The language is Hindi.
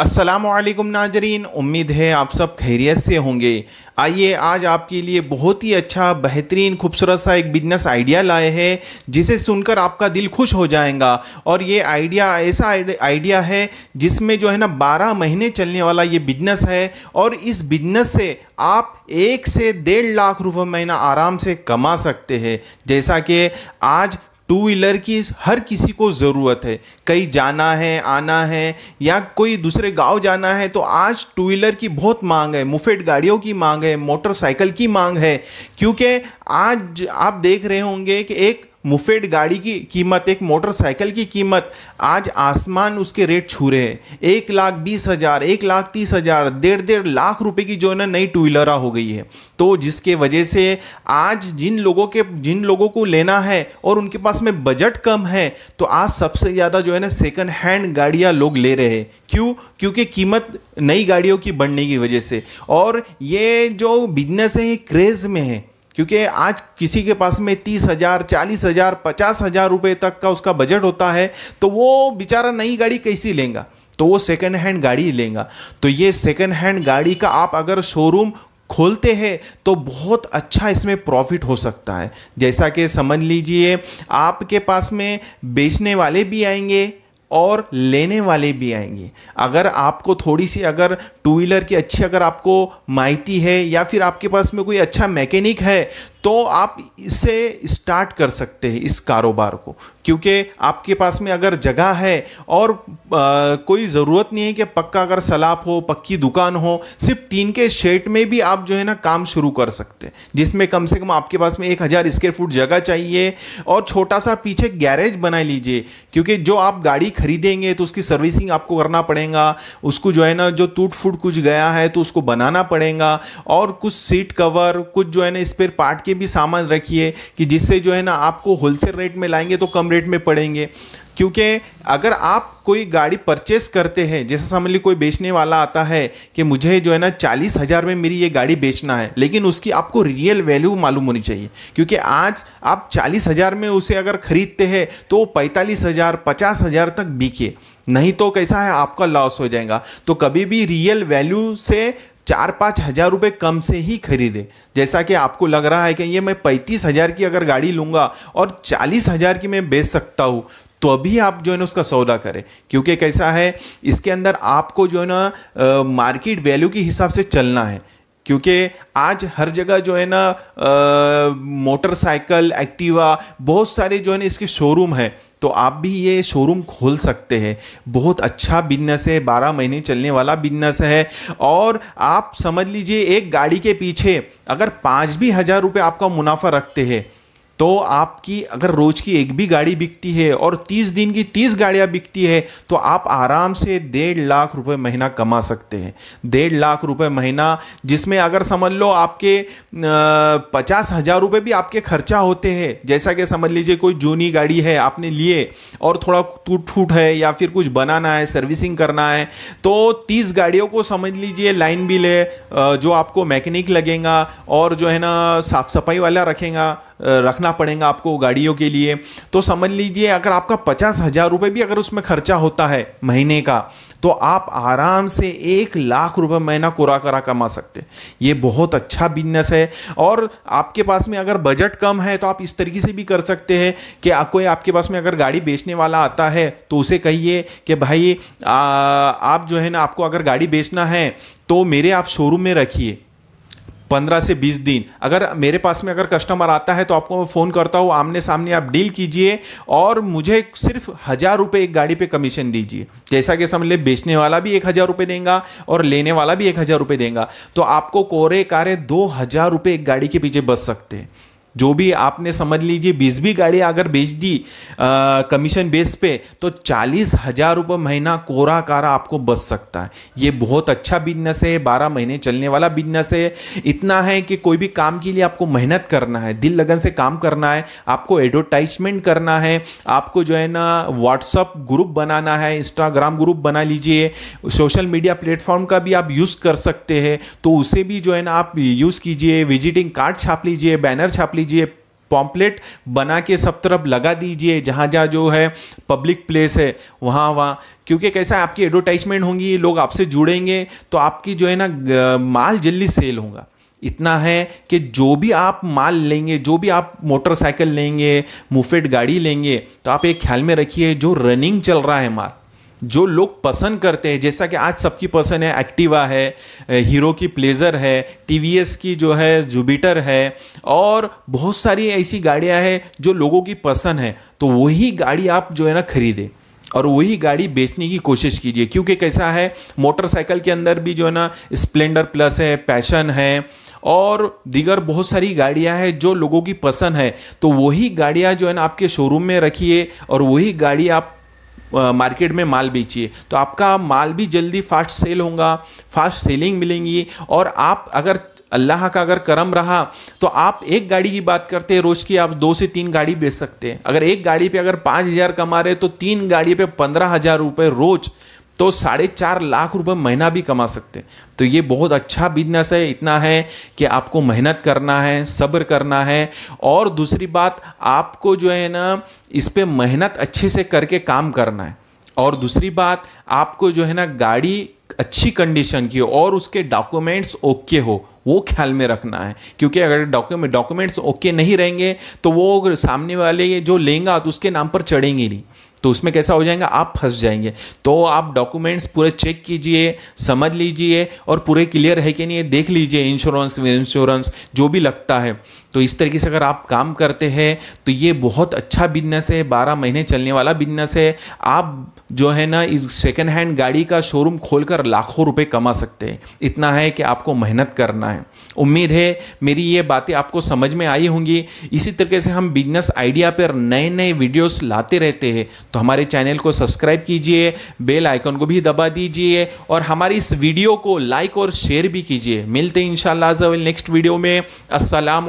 असलकम नाजरीन उम्मीद है आप सब खैरियत से होंगे आइए आज आपके लिए बहुत ही अच्छा बेहतरीन खूबसूरत सा एक बिजनेस आइडिया लाए हैं जिसे सुनकर आपका दिल खुश हो जाएगा और ये आइडिया ऐसा आइडिया है जिसमें जो है ना 12 महीने चलने वाला ये बिजनेस है और इस बिजनेस से आप एक से डेढ़ लाख रुपये महीना आराम से कमा सकते हैं जैसा कि आज टू व्हीलर की हर किसी को ज़रूरत है कहीं जाना है आना है या कोई दूसरे गांव जाना है तो आज टू व्हीलर की बहुत मांग है मुफेट गाड़ियों की मांग है मोटरसाइकिल की मांग है क्योंकि आज आप देख रहे होंगे कि एक मुफेड गाड़ी की कीमत एक मोटरसाइकिल की कीमत आज आसमान उसके रेट छू रहे हैं एक लाख बीस हज़ार एक लाख तीस हज़ार डेढ़ डेढ़ लाख रुपए की जो है ना नई टू व्हीलरा हो गई है तो जिसके वजह से आज जिन लोगों के जिन लोगों को लेना है और उनके पास में बजट कम है तो आज सबसे ज़्यादा जो है ना सेकेंड हैंड गाड़ियाँ लोग ले रहे हैं क्यों क्योंकि कीमत नई गाड़ियों की बढ़ने की वजह से और ये जो बिजनेस है ये क्रेज़ में है क्योंकि आज किसी के पास में तीस हज़ार चालीस हज़ार पचास हज़ार रुपये तक का उसका बजट होता है तो वो बेचारा नई गाड़ी कैसी लेगा तो वो सेकेंड हैंड गाड़ी लेगा तो ये सेकेंड हैंड गाड़ी का आप अगर शोरूम खोलते हैं तो बहुत अच्छा इसमें प्रॉफिट हो सकता है जैसा कि समझ लीजिए आपके पास में बेचने वाले भी आएंगे और लेने वाले भी आएंगे अगर आपको थोड़ी सी अगर टू व्हीलर की अच्छी अगर आपको माइती है या फिर आपके पास में कोई अच्छा मैकेनिक है तो आप इसे स्टार्ट कर सकते हैं इस कारोबार को क्योंकि आपके पास में अगर जगह है और आ, कोई ज़रूरत नहीं है कि पक्का अगर सलाब हो पक्की दुकान हो सिर्फ टीन के शेड में भी आप जो है ना काम शुरू कर सकते हैं जिसमें कम से कम आपके पास में एक हज़ार स्क्वेयर फुट जगह चाहिए और छोटा सा पीछे गैरेज बना लीजिए क्योंकि जो आप गाड़ी खरीदेंगे तो उसकी सर्विसिंग आपको करना पड़ेगा उसको जो है ना जो टूट फूट कुछ गया है तो उसको बनाना पड़ेगा और कुछ सीट कवर कुछ जो है ना स्पेयर पार्ट के भी सामान रखिए कि जिससे जो है ना आपको होलसेल रेट में लाएंगे तो कम रेट रेट में पड़ेंगे क्योंकि अगर आप कोई गाड़ी परचेस करते हैं जैसे समझ लीजिए कोई बेचने वाला आता है कि मुझे जो है ना चालीस हज़ार में मेरी ये गाड़ी बेचना है लेकिन उसकी आपको रियल वैल्यू मालूम होनी चाहिए क्योंकि आज आप चालीस हज़ार में उसे अगर ख़रीदते हैं तो पैंतालीस हज़ार पचास हज़ार तक बिके नहीं तो कैसा है आपका लॉस हो जाएगा तो कभी भी रियल वैल्यू से चार पाँच हज़ार रुपये कम से ही खरीदें जैसा कि आपको लग रहा है कि ये मैं पैंतीस हज़ार की अगर गाड़ी लूँगा और चालीस हज़ार की मैं बेच सकता हूँ तो अभी आप जो है ना उसका सौदा करें क्योंकि कैसा है इसके अंदर आपको जो है ना मार्केट वैल्यू के हिसाब से चलना है क्योंकि आज हर जगह जो है ना मोटरसाइकिल एक्टिवा बहुत सारे जो है ना इसके शोरूम हैं तो आप भी ये शोरूम खोल सकते हैं बहुत अच्छा बिजनेस है बारह महीने चलने वाला बिजनेस है और आप समझ लीजिए एक गाड़ी के पीछे अगर पाँच भी हज़ार रुपये आपका मुनाफा रखते हैं तो आपकी अगर रोज़ की एक भी गाड़ी बिकती है और 30 दिन की 30 गाड़ियाँ बिकती है तो आप आराम से डेढ़ लाख रुपए महीना कमा सकते हैं डेढ़ लाख रुपए महीना जिसमें अगर समझ लो आपके पचास हज़ार रुपये भी आपके खर्चा होते हैं जैसा कि समझ लीजिए कोई जूनी गाड़ी है आपने लिए और थोड़ा टूट फूट है या फिर कुछ बनाना है सर्विसिंग करना है तो तीस गाड़ियों को समझ लीजिए लाइन बिल है जो आपको मैकेनिक लगेगा और जो है ना साफ़ सफाई वाला रखेगा रखना पड़ेगा आपको गाड़ियों के लिए तो समझ लीजिए अगर आपका पचास हज़ार रुपये भी अगर उसमें खर्चा होता है महीने का तो आप आराम से एक लाख रुपए महीना कोरा करा कमा सकते ये बहुत अच्छा बिजनेस है और आपके पास में अगर बजट कम है तो आप इस तरीके से भी कर सकते हैं कि कोई आपके पास में अगर गाड़ी बेचने वाला आता है तो उसे कहिए कि भाई आ, आप जो है ना आपको अगर गाड़ी बेचना है तो मेरे आप शोरूम में रखिए पंद्रह से बीस दिन अगर मेरे पास में अगर कस्टमर आता है तो आपको मैं फ़ोन करता हूँ आमने सामने आप डील कीजिए और मुझे सिर्फ हज़ार रुपये एक गाड़ी पे कमीशन दीजिए जैसा कि समझ ले बेचने वाला भी एक हज़ार रुपये देंगे और लेने वाला भी एक हज़ार रुपये देंगे तो आपको कोरे कारे दो हज़ार रुपये एक गाड़ी के पीछे बच सकते हैं जो भी आपने समझ लीजिए बीस भी गाड़ी अगर बेच दी कमीशन बेस पे तो चालीस हज़ार रुपये महीना कोरा कारा आपको बच सकता है ये बहुत अच्छा बिजनेस है बारह महीने चलने वाला बिजनेस है इतना है कि कोई भी काम के लिए आपको मेहनत करना है दिल लगन से काम करना है आपको एडवर्टाइजमेंट करना है आपको जो है ना व्हाट्सअप ग्रुप बनाना है इंस्टाग्राम ग्रुप बना लीजिए सोशल मीडिया प्लेटफॉर्म का भी आप यूज़ कर सकते हैं तो उसे भी जो है ना आप यूज़ कीजिए विजिटिंग कार्ड छाप लीजिए बैनर छाप लीजिए लीजिए पॉम्पलेट बना के सब तरफ लगा दीजिए जहाँ जहाँ जो है पब्लिक प्लेस है वहाँ वहाँ क्योंकि कैसा आपकी एडवर्टाइजमेंट होंगी लोग आपसे जुड़ेंगे तो आपकी जो है ना माल जल्दी सेल होगा इतना है कि जो भी आप माल लेंगे जो भी आप मोटरसाइकिल लेंगे मुफेट गाड़ी लेंगे तो आप एक ख्याल में रखिए जो रनिंग चल रहा है माल जो लोग पसंद करते हैं जैसा कि आज सबकी पसंद है एक्टिवा है हीरो की प्लेजर है टी की जो है जुबिटर है और बहुत सारी ऐसी गाड़ियाँ हैं जो लोगों की पसंद है तो वही गाड़ी आप जो है ना खरीदें और वही गाड़ी बेचने की कोशिश कीजिए क्योंकि कैसा है मोटरसाइकिल के अंदर भी जो है ना स्प्लेंडर प्लस है पैशन है और दीगर बहुत सारी गाड़ियां हैं जो लोगों की पसंद है तो वही गाड़ियां जो है ना आपके शोरूम में रखिए और वही गाड़ी आप मार्केट में माल बेचिए तो आपका माल भी जल्दी फास्ट सेल होगा फास्ट सेलिंग मिलेंगी और आप अगर अल्लाह का अगर करम रहा तो आप एक गाड़ी की बात करते हैं रोज़ की आप दो से तीन गाड़ी बेच सकते हैं अगर एक गाड़ी पे अगर पाँच हज़ार कमा रहे तो तीन गाड़ी पे पंद्रह हज़ार रुपये रोज़ तो साढ़े चार लाख रुपए महीना भी कमा सकते हैं तो ये बहुत अच्छा बिजनेस है इतना है कि आपको मेहनत करना है सब्र करना है और दूसरी बात आपको जो है ना इस पर मेहनत अच्छे से करके काम करना है और दूसरी बात आपको जो है ना गाड़ी अच्छी कंडीशन की हो और उसके डॉक्यूमेंट्स ओके हो वो ख्याल में रखना है क्योंकि अगर डॉक्यूमेंट डॉक्यूमेंट्स ओके नहीं रहेंगे तो वो सामने वाले जो लेंगे तो उसके नाम पर चढ़ेंगे नहीं तो उसमें कैसा हो जाएगा आप फंस जाएंगे तो आप डॉक्यूमेंट्स पूरे चेक कीजिए समझ लीजिए और पूरे क्लियर है कि नहीं देख लीजिए इंश्योरेंस इंश्योरेंस जो भी लगता है तो इस तरीके से अगर आप काम करते हैं तो ये बहुत अच्छा बिजनेस है बारह महीने चलने वाला बिजनेस है आप जो है ना इस सेकेंड हैंड गाड़ी का शोरूम खोलकर लाखों रुपए कमा सकते हैं इतना है कि आपको मेहनत करना है उम्मीद है मेरी ये बातें आपको समझ में आई होंगी इसी तरीके से हम बिजनेस आइडिया पर नए नए वीडियोस लाते रहते हैं तो हमारे चैनल को सब्सक्राइब कीजिए बेल आइकन को भी दबा दीजिए और हमारी इस वीडियो को लाइक और शेयर भी कीजिए मिलते हैं इन नेक्स्ट वीडियो में असलम